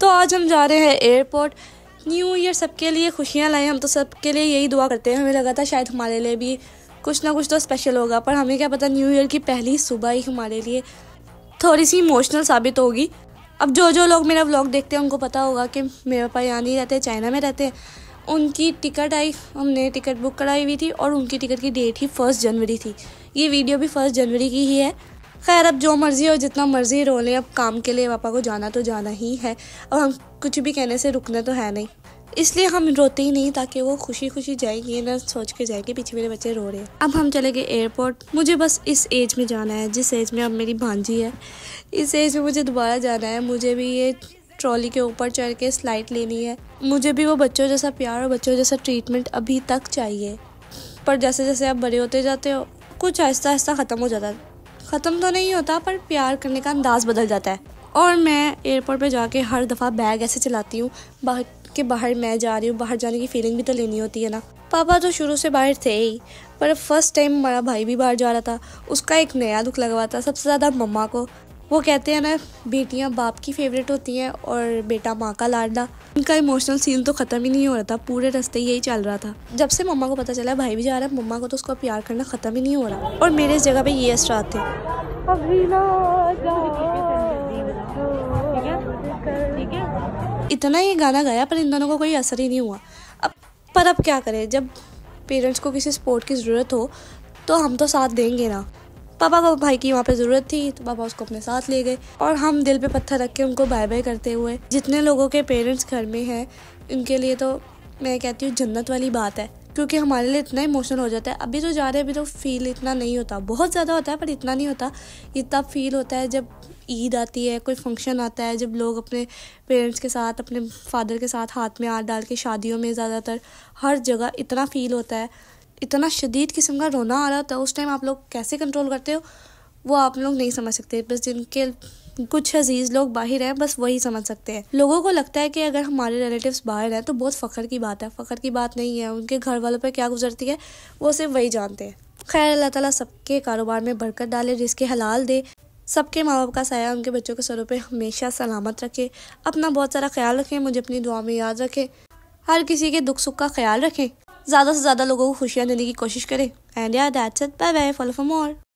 तो आज हम जा रहे हैं एयरपोर्ट न्यू ईयर सबके लिए खुशियाँ लाएँ हम तो सबके लिए यही दुआ करते हैं हमें लगा था शायद हमारे लिए भी कुछ ना कुछ तो स्पेशल होगा पर हमें क्या पता न्यू ईयर की पहली सुबह ही हमारे लिए थोड़ी सी इमोशनल साबित होगी अब जो जो लोग मेरा व्लॉग देखते हैं उनको पता होगा कि मेरे पापा यहाँ नहीं रहते चाइना में रहते हैं उनकी टिकट आई हमने टिकट बुक कराई हुई थी और उनकी टिकट की डेट ही फर्स्ट जनवरी थी ये वीडियो भी फर्स्ट जनवरी की ही है खैर अब जो मर्ज़ी हो जितना मर्ज़ी रो लें अब काम के लिए पापा को जाना तो जाना ही है अब हम कुछ भी कहने से रुकना तो है नहीं इसलिए हम रोते ही नहीं ताकि वो खुशी खुशी जाएगी ये ना सोच के जाएगी पीछे मेरे बच्चे रो रहे हैं अब हम चले गए एयरपोर्ट मुझे बस इस एज में जाना है जिस एज में अब मेरी भांजी है इस एज में मुझे दोबारा जाना है मुझे भी ये ट्रॉली के ऊपर चढ़ के स्लाइड लेनी है मुझे भी वो बच्चों जैसा प्यार और बच्चों जैसा ट्रीटमेंट अभी तक चाहिए पर जैसे जैसे आप बड़े होते जाते हो कुछ आहिस्ता आहिस्ता ख़त्म हो जाता है ख़त्म तो नहीं होता पर प्यार करने का अंदाज़ बदल जाता है और मैं एयरपोर्ट पे जाके हर दफ़ा बैग ऐसे चलाती हूँ बाहर के बाहर मैं जा रही हूँ बाहर जाने की फीलिंग भी तो लेनी होती है ना पापा तो शुरू से बाहर थे ही पर फर्स्ट टाइम मेरा भाई भी बाहर जा रहा था उसका एक नया दुख लगवा था सबसे ज़्यादा मम्मा को वो कहते हैं ना बेटियां बाप की फेवरेट होती हैं और बेटा माँ का लाडला उनका इमोशनल सीन तो ख़त्म ही नहीं हो रहा था पूरे रास्ते यही चल रहा था जब से मम्मा को पता चला भाई भी जा रहा है मम्मा को तो उसका प्यार करना ख़त्म ही नहीं हो रहा और मेरे इस जगह पे ये असरा थे इतना ये गाना गाया पर इन दोनों को कोई असर ही नहीं हुआ अब पर अब क्या करें जब पेरेंट्स को किसी सपोर्ट की ज़रूरत हो तो हम तो साथ देंगे ना पापा को भाई की वहाँ पे ज़रूरत थी तो पापा उसको अपने साथ ले गए और हम दिल पे पत्थर रख के उनको बाय बाय करते हुए जितने लोगों के पेरेंट्स घर में हैं उनके लिए तो मैं कहती हूँ जन्नत वाली बात है क्योंकि हमारे लिए इतना इमोशनल हो जाता है अभी तो जा रहे हैं अभी तो फील इतना नहीं होता बहुत ज़्यादा होता है पर इतना नहीं होता इतना फील होता है जब ईद आती है कोई फंक्शन आता है जब लोग अपने पेरेंट्स के साथ अपने फादर के साथ हाथ में हाथ डाल के शादियों में ज़्यादातर हर जगह इतना फील होता है इतना शदीद किस्म का रोना आ रहा था उस टाइम आप लोग कैसे कंट्रोल करते हो वो आप लोग नहीं समझ सकते बस जिनके कुछ अजीज़ लोग बाहर हैं बस वही समझ सकते हैं लोगों को लगता है कि अगर हमारे रिलेटिव्स बाहर हैं तो बहुत फ़ख्र की बात है फ़ख्र की बात नहीं है उनके घर वालों पर क्या गुजरती है वो सिर्फ वही जानते हैं खैर अल्लाह ताला सबके कारोबार में बरकत डाले रिस्क हलाल दे सबके माँ बाप का साया उनके बच्चों के सरों पर हमेशा सलामत रखे अपना बहुत सारा ख्याल रखें मुझे अपनी दुआ में याद रखें हर किसी के दुख सुख का ख्याल रखें ज़्यादा से ज़्यादा लोगों को खुशियाँ देने की कोशिश करें एंड या that's it bye bye follow for more